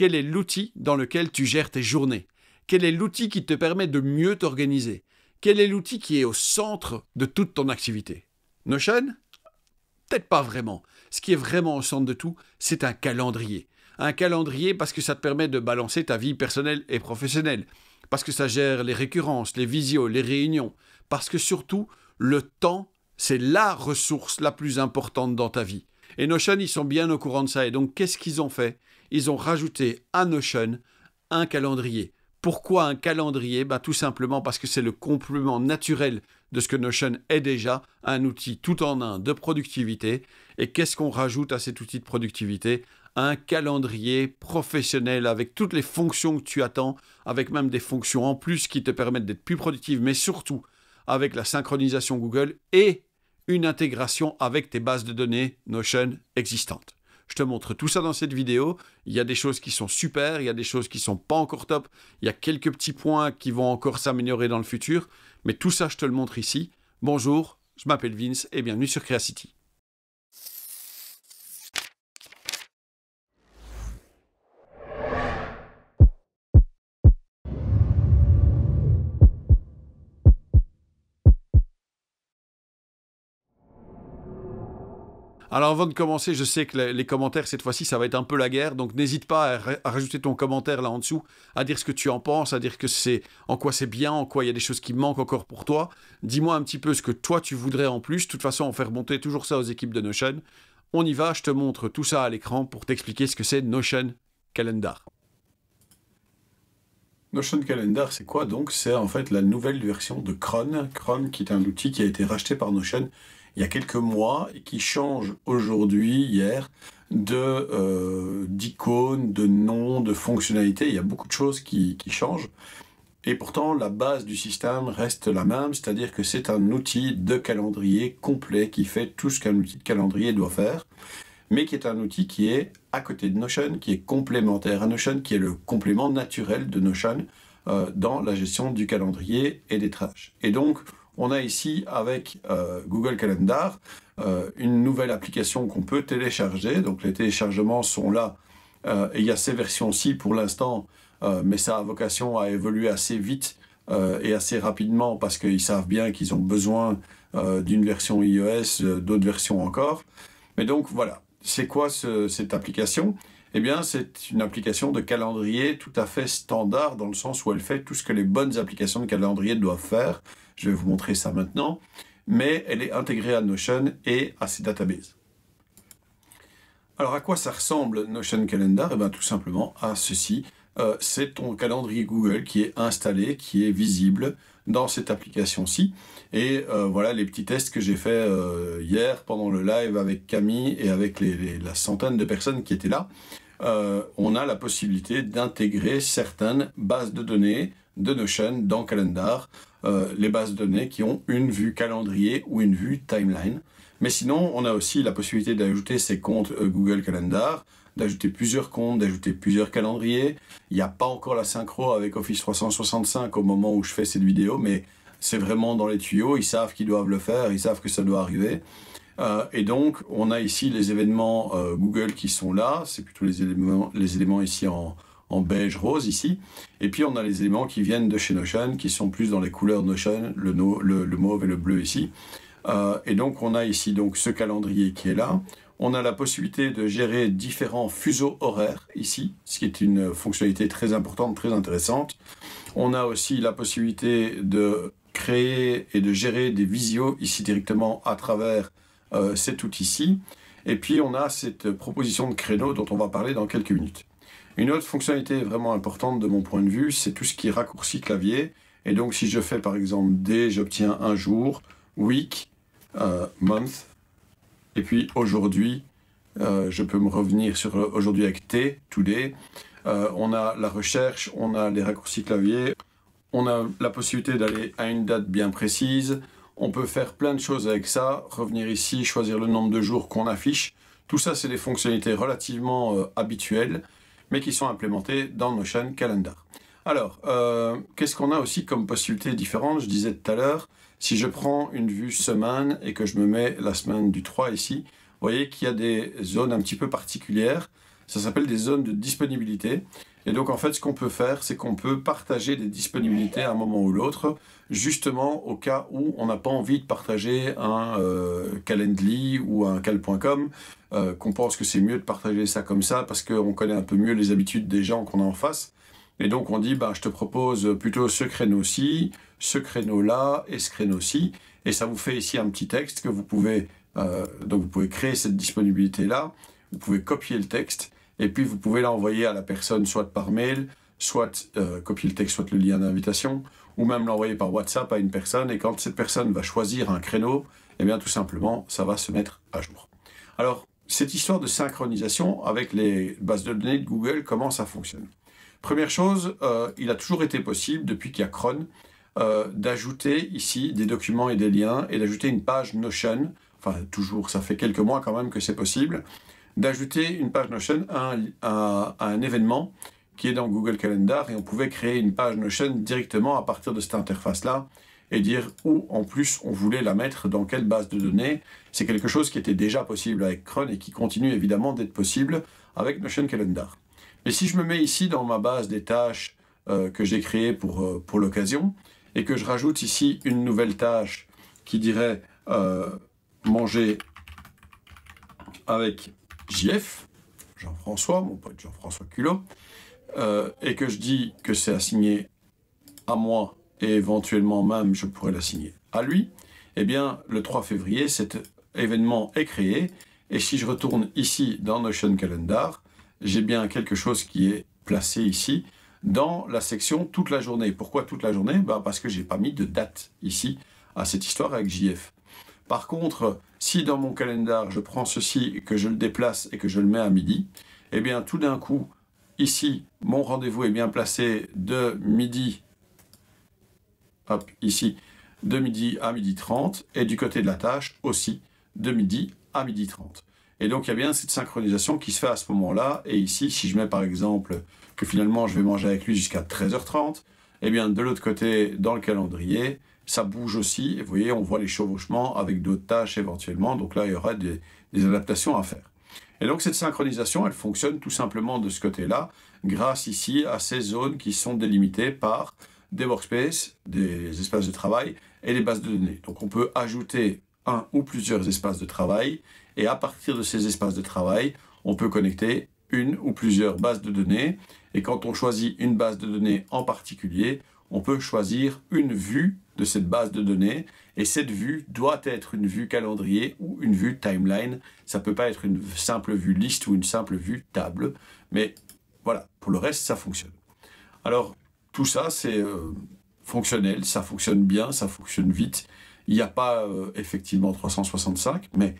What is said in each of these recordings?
Quel est l'outil dans lequel tu gères tes journées Quel est l'outil qui te permet de mieux t'organiser Quel est l'outil qui est au centre de toute ton activité Notion Peut-être pas vraiment. Ce qui est vraiment au centre de tout, c'est un calendrier. Un calendrier parce que ça te permet de balancer ta vie personnelle et professionnelle, parce que ça gère les récurrences, les visios, les réunions, parce que surtout, le temps, c'est la ressource la plus importante dans ta vie. Et Notion, ils sont bien au courant de ça. Et donc, qu'est-ce qu'ils ont fait Ils ont rajouté à Notion un calendrier. Pourquoi un calendrier bah, Tout simplement parce que c'est le complément naturel de ce que Notion est déjà, un outil tout en un de productivité. Et qu'est-ce qu'on rajoute à cet outil de productivité un calendrier professionnel avec toutes les fonctions que tu attends, avec même des fonctions en plus qui te permettent d'être plus productif, mais surtout avec la synchronisation Google et une intégration avec tes bases de données Notion existantes. Je te montre tout ça dans cette vidéo. Il y a des choses qui sont super, il y a des choses qui sont pas encore top, il y a quelques petits points qui vont encore s'améliorer dans le futur, mais tout ça, je te le montre ici. Bonjour, je m'appelle Vince et bienvenue sur Creacity. Alors avant de commencer, je sais que les commentaires cette fois-ci, ça va être un peu la guerre, donc n'hésite pas à, rajouter ton commentaire là en dessous, à dire ce que tu en penses, à dire que c'est en quoi c'est bien, en quoi il y a des choses qui manquent encore pour toi. Dis-moi un petit peu ce que toi tu voudrais en plus. De toute façon, on fait remonter toujours ça aux équipes de Notion. On y va, je te montre tout ça à l'écran pour t'expliquer ce que c'est Notion Calendar. Notion Calendar, c'est quoi donc C'est en fait la nouvelle version de Cron. Cron qui est un outil qui a été racheté par Notion il y a quelques mois qui change aujourd'hui, hier, de euh, d'icônes, de noms, de fonctionnalités. Il y a beaucoup de choses qui, changent. Et pourtant, la base du système reste la même, c'est-à-dire que c'est un outil de calendrier complet qui fait tout ce qu'un outil de calendrier doit faire, mais qui est un outil qui est à côté de Notion, qui est complémentaire à Notion, qui est le complément naturel de Notion euh, dans la gestion du calendrier et des tâches. Et donc, on a ici avec euh, Google Calendar euh, une nouvelle application qu'on peut télécharger. Donc les téléchargements sont là euh, et il y a ces versions-ci pour l'instant, mais ça a vocation à évoluer assez vite et assez rapidement parce qu'ils savent bien qu'ils ont besoin d'une version iOS, d'autres versions encore. Mais donc voilà, c'est quoi cette application eh bien, c'est une application de calendrier tout à fait standard dans le sens où elle fait tout ce que les bonnes applications de calendrier doivent faire. Je vais vous montrer ça maintenant. Mais elle est intégrée à Notion et à ses databases. Alors, à quoi ça ressemble Notion Calendar Eh bien, tout simplement à ceci. Euh, c'est ton calendrier Google qui est installé, qui est visible dans cette application-ci. Et euh, voilà les petits tests que j'ai fait euh, hier pendant le live avec Camille et avec la centaine de personnes qui étaient là. Euh, on a la possibilité d'intégrer certaines bases de données de Notion dans Calendar, les bases de données qui ont une vue calendrier ou une vue timeline. Mais sinon, on a aussi la possibilité d'ajouter ses comptes euh, Google Calendar, d'ajouter plusieurs comptes, d'ajouter plusieurs calendriers. Il n'y a pas encore la synchro avec Office 365 au moment où je fais cette vidéo, mais c'est vraiment dans les tuyaux. Ils savent qu'ils doivent le faire, ils savent que ça doit arriver. Euh, et donc, on a ici les événements euh, Google qui sont là. C'est plutôt les éléments, les éléments ici en, beige rose ici. Et puis on a les éléments qui viennent de chez Notion, qui sont plus dans les couleurs Notion, le, mauve et le bleu ici. Euh, et donc on a ici donc ce calendrier qui est là. On a la possibilité de gérer différents fuseaux horaires ici, ce qui est une fonctionnalité très importante, très intéressante. On a aussi la possibilité de créer et de gérer des visios ici directement à travers euh, cet outil-ci. Et puis on a cette proposition de créneau dont on va parler dans quelques minutes. Une autre fonctionnalité vraiment importante de mon point de vue, c'est tout ce qui est raccourci clavier. Et donc si je fais par exemple D, j'obtiens un jour, week, euh, month. Et puis aujourd'hui, euh, je peux me revenir sur euh, aujourd'hui avec T, today. on a la recherche, on a les raccourcis clavier, on a la possibilité d'aller à une date bien précise. On peut faire plein de choses avec ça, revenir ici, choisir le nombre de jours qu'on affiche. Tout ça, c'est des fonctionnalités relativement habituelles, mais qui sont implémentées dans Notion Calendar. Alors, qu'est-ce qu'on a aussi comme possibilités différentes Je disais tout à l'heure, si je prends une vue semaine et que je me mets la semaine du 3 ici, vous voyez qu'il y a des zones un petit peu particulières. Ça s'appelle des zones de disponibilité. Et donc en fait, ce qu'on peut faire, c'est qu'on peut partager des disponibilités à un moment ou l'autre, justement au cas où on n'a pas envie de partager un euh, Calendly ou un cal.com, euh, qu'on pense que c'est mieux de partager ça comme ça parce qu'on connaît un peu mieux les habitudes des gens qu'on a en face. Et donc on dit, bah, je te propose plutôt ce créneau-ci, ce créneau-là et ce créneau-ci. Et ça vous fait ici un petit texte que vous pouvez, euh, donc vous pouvez créer cette disponibilité-là, vous pouvez copier le texte, et puis vous pouvez l'envoyer à la personne soit par mail, soit euh, copier le texte, soit le lien d'invitation, ou même l'envoyer par WhatsApp à une personne, et quand cette personne va choisir un créneau, eh bien tout simplement, ça va se mettre à jour. Alors, cette histoire de synchronisation avec les bases de données de Google, comment ça fonctionne Première chose, euh, il a toujours été possible, depuis qu'il y a Cron, euh, d'ajouter ici des documents et des liens et d'ajouter une page Notion, enfin toujours, ça fait quelques mois quand même que c'est possible, d'ajouter une page Notion à un, un, événement qui est dans Google Calendar et on pouvait créer une page Notion directement à partir de cette interface-là et dire où en plus on voulait la mettre, dans quelle base de données. C'est quelque chose qui était déjà possible avec Cron et qui continue évidemment d'être possible avec Notion Calendar. Et si je me mets ici dans ma base des tâches euh, que j'ai créées euh, pour, l'occasion, et que je rajoute ici une nouvelle tâche qui dirait euh, manger avec JF, Jean-François, mon pote Jean-François Culot, et que je dis que c'est assigné à moi, et éventuellement même je pourrais l'assigner à lui, eh bien le 3 février, cet événement est créé, et si je retourne ici dans Notion Calendar, j'ai bien quelque chose qui est placé ici dans la section toute la journée. Pourquoi toute la journée bah, Parce que j'ai pas mis de date ici à cette histoire avec JF. Par contre, si dans mon calendar, je prends ceci, que je le déplace et que je le mets à midi, eh bien tout d'un coup, ici, mon rendez-vous est bien placé de midi, ici, de midi à midi 30, et du côté de la tâche aussi, de midi à midi 30. Et donc, il y a bien cette synchronisation qui se fait à ce moment-là. Et ici, si je mets par exemple que finalement, je vais manger avec lui jusqu'à 13h30, et eh bien, de l'autre côté, dans le calendrier, ça bouge aussi. Et vous voyez, on voit les chevauchements avec d'autres tâches éventuellement. Donc là, il y aura des, adaptations à faire. Et donc, cette synchronisation, elle fonctionne tout simplement de ce côté-là, grâce ici à ces zones qui sont délimitées par des workspaces, des espaces de travail et des bases de données. Donc on peut ajouter un ou plusieurs espaces de travail, et à partir de ces espaces de travail, on peut connecter une ou plusieurs bases de données, et quand on choisit une base de données en particulier, on peut choisir une vue de cette base de données, et cette vue doit être une vue calendrier ou une vue timeline. Ça peut pas être une simple vue liste ou une simple vue table, mais voilà, pour le reste, ça fonctionne. Alors, tout ça, c'est euh, fonctionnel, ça fonctionne bien, ça fonctionne vite, il n'y a pas euh, effectivement 365, mais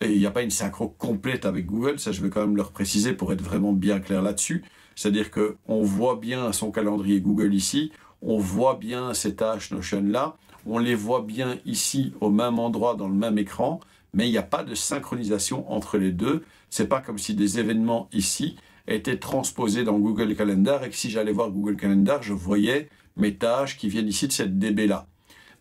il n'y a pas une synchro complète avec Google. Ça, je vais quand même le préciser pour être vraiment bien clair là-dessus. C'est-à-dire que on voit bien son calendrier Google ici, on voit bien ces tâches Notion là, on les voit bien ici au même endroit dans le même écran, mais il n'y a pas de synchronisation entre les deux. C'est pas comme si des événements ici étaient transposés dans Google Calendar et que si j'allais voir Google Calendar, je voyais mes tâches qui viennent ici de cette DB là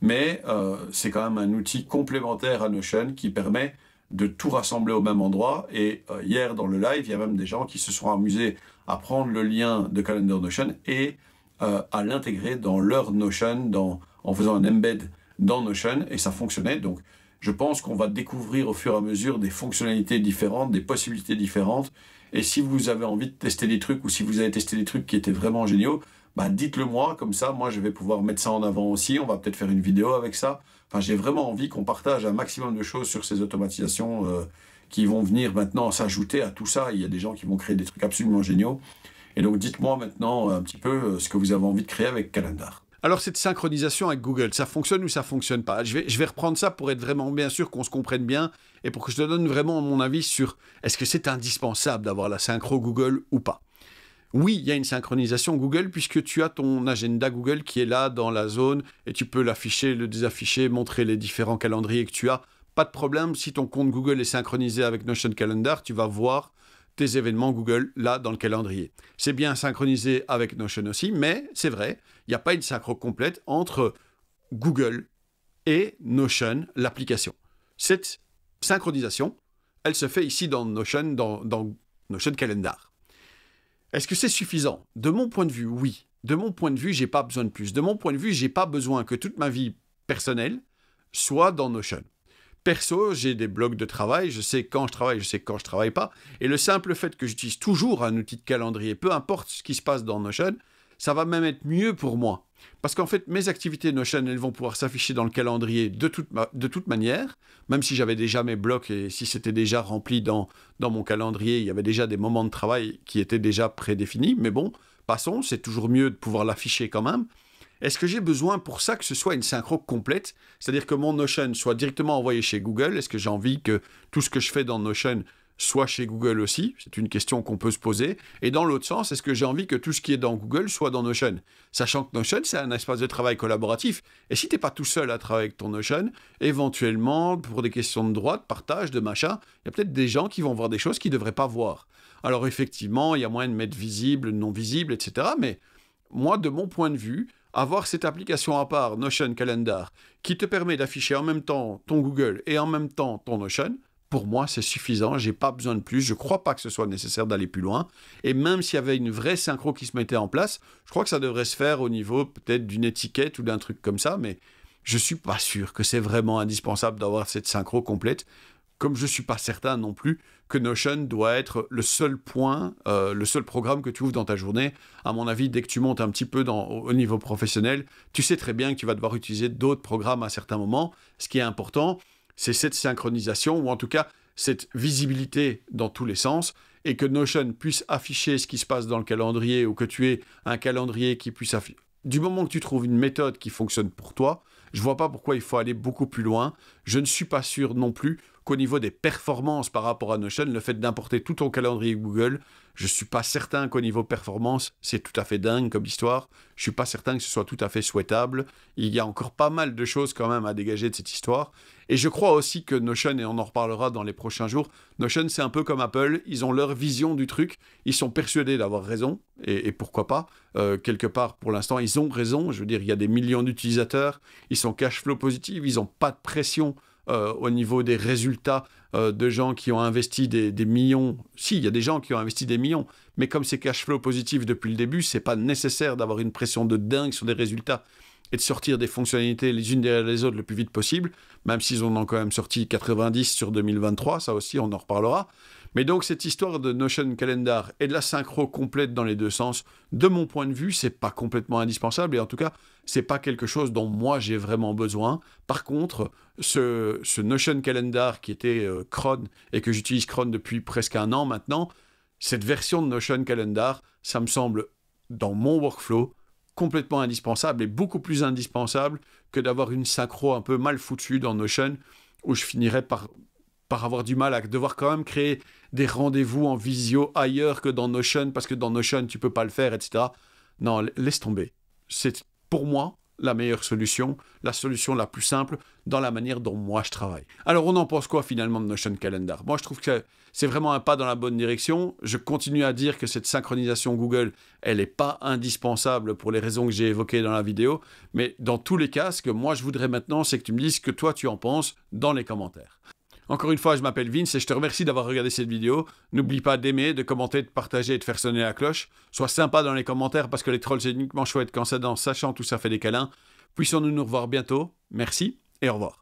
mais euh, c'est quand même un outil complémentaire à Notion qui permet de tout rassembler au même endroit. Et euh, hier, dans le live, il y a même des gens qui se sont amusés à prendre le lien de Calendar Notion et euh, à l'intégrer dans leur Notion, en faisant un embed dans Notion, et ça fonctionnait. Donc, je pense qu'on va découvrir au fur et à mesure des fonctionnalités différentes, des possibilités différentes. Et si vous avez envie de tester des trucs ou si vous avez testé des trucs qui étaient vraiment géniaux, bah, dites-le moi, comme ça, moi, je vais pouvoir mettre ça en avant aussi. On va peut-être faire une vidéo avec ça. Enfin, j'ai vraiment envie qu'on partage un maximum de choses sur ces automatisations euh, qui vont venir maintenant s'ajouter à tout ça. Il y a des gens qui vont créer des trucs absolument géniaux. Et donc, dites-moi maintenant euh, un petit peu euh, ce que vous avez envie de créer avec Calendar. Alors cette synchronisation avec Google, ça fonctionne ou ça fonctionne pas je vais, je vais reprendre ça pour être vraiment bien sûr qu'on se comprenne bien et pour que je te donne vraiment mon avis sur est-ce que c'est indispensable d'avoir la synchro Google ou pas. Oui, il y a une synchronisation Google puisque tu as ton agenda Google qui est là dans la zone et tu peux l'afficher, le désafficher, montrer les différents calendriers que tu as. Pas de problème, si ton compte Google est synchronisé avec Notion Calendar, tu vas voir tes événements Google là dans le calendrier. C'est bien synchronisé avec Notion aussi, mais c'est vrai, il n'y a pas une synchro complète entre Google et Notion, l'application. Cette synchronisation, elle se fait ici dans Notion, dans, dans Notion Calendar. Est-ce que c'est suffisant De mon point de vue, oui. De mon point de vue, j'ai pas besoin de plus. De mon point de vue, j'ai pas besoin que toute ma vie personnelle soit dans Notion. Perso, j'ai des blocs de travail, je sais quand je travaille, je sais quand je travaille pas. Et le simple fait que j'utilise toujours un outil de calendrier, peu importe ce qui se passe dans Notion, ça va même être mieux pour moi. Parce qu'en fait, mes activités Notion, elles vont pouvoir s'afficher dans le calendrier de toute, de toute manière, même si j'avais déjà mes blocs et si c'était déjà rempli dans, dans mon calendrier, il y avait déjà des moments de travail qui étaient déjà prédéfinis. Mais bon, passons, c'est toujours mieux de pouvoir l'afficher quand même. Est-ce que j'ai besoin pour ça que ce soit une synchro complète C'est-à-dire que mon Notion soit directement envoyé chez Google Est-ce que j'ai envie que tout ce que je fais dans Notion soit chez Google aussi C'est une question qu'on peut se poser. Et dans l'autre sens, est-ce que j'ai envie que tout ce qui est dans Google soit dans Notion Sachant que Notion, c'est un espace de travail collaboratif. Et si tu n'es pas tout seul à travailler avec ton Notion, éventuellement, pour des questions de droit, de partage, de machin, il y a peut-être des gens qui vont voir des choses qu'ils ne devraient pas voir. Alors effectivement, il y a moyen de mettre visible, non visible, etc. Mais moi, de mon point de vue, avoir cette application à part, Notion Calendar, qui te permet d'afficher en même temps ton Google et en même temps ton Notion, pour moi, c'est suffisant. n'ai pas besoin de plus. Je crois pas que ce soit nécessaire d'aller plus loin. Et même s'il y avait une vraie synchro qui se mettait en place, je crois que ça devrait se faire au niveau peut-être d'une étiquette ou d'un truc comme ça. Mais je suis pas sûr que c'est vraiment indispensable d'avoir cette synchro complète. Comme je suis pas certain non plus que Notion doit être le seul point, euh, le seul programme que tu ouvres dans ta journée. À mon avis, dès que tu montes un petit peu au niveau professionnel, tu sais très bien que tu vas devoir utiliser d'autres programmes à certains moments. Ce qui est important, c'est cette synchronisation, ou en tout cas cette visibilité dans tous les sens, et que Notion puisse afficher ce qui se passe dans le calendrier, ou que tu aies un calendrier qui puisse afficher... Du moment que tu trouves une méthode qui fonctionne pour toi, je vois pas pourquoi il faut aller beaucoup plus loin. Je ne suis pas sûr non plus au niveau des performances par rapport à Notion, le fait d'importer tout ton calendrier Google, je ne suis pas certain qu'au niveau performance, c'est tout à fait dingue comme histoire. Je ne suis pas certain que ce soit tout à fait souhaitable. Il y a encore pas mal de choses quand même à dégager de cette histoire. Et je crois aussi que Notion, et on en reparlera dans les prochains jours, Notion, c'est un peu comme Apple. Ils ont leur vision du truc. Ils sont persuadés d'avoir raison. Et, pourquoi pas euh, Quelque part, pour l'instant, ils ont raison. Je veux dire, il y a des millions d'utilisateurs. Ils sont cash flow positifs. Ils n'ont pas de pression euh, au niveau des résultats euh, de gens qui ont investi des, millions. Si, il y a des gens qui ont investi des millions, mais comme c'est cash flow positif depuis le début, c'est pas nécessaire d'avoir une pression de dingue sur des résultats et de sortir des fonctionnalités les unes derrière les autres le plus vite possible, même s'ils en ont quand même sorti 90 sur 2023, ça aussi on en reparlera. Mais donc cette histoire de Notion Calendar et de la synchro complète dans les deux sens, de mon point de vue, c'est pas complètement indispensable et en tout cas, c'est pas quelque chose dont moi j'ai vraiment besoin. Par contre, ce, Notion Calendar qui était euh, Cron et que j'utilise Cron depuis presque un an maintenant, cette version de Notion Calendar, ça me semble dans mon workflow complètement indispensable et beaucoup plus indispensable que d'avoir une synchro un peu mal foutue dans Notion où je finirais par par avoir du mal à devoir quand même créer des rendez-vous en visio ailleurs que dans Notion, parce que dans Notion, tu peux pas le faire, etc. Non, laisse tomber. C'est pour moi la meilleure solution, la solution la plus simple dans la manière dont moi je travaille. Alors on en pense quoi finalement de Notion Calendar Moi je trouve que c'est vraiment un pas dans la bonne direction. Je continue à dire que cette synchronisation Google, elle n'est pas indispensable pour les raisons que j'ai évoquées dans la vidéo, mais dans tous les cas, ce que moi je voudrais maintenant, c'est que tu me dises ce que toi tu en penses dans les commentaires. Encore une fois, je m'appelle Vince et je te remercie d'avoir regardé cette vidéo. N'oublie pas d'aimer, de commenter, de partager et de faire sonner la cloche. Sois sympa dans les commentaires parce que les trolls c'est uniquement chouette quand ça danse, sachant tout ça fait des câlins. puissons nous nous revoir bientôt. Merci et au revoir.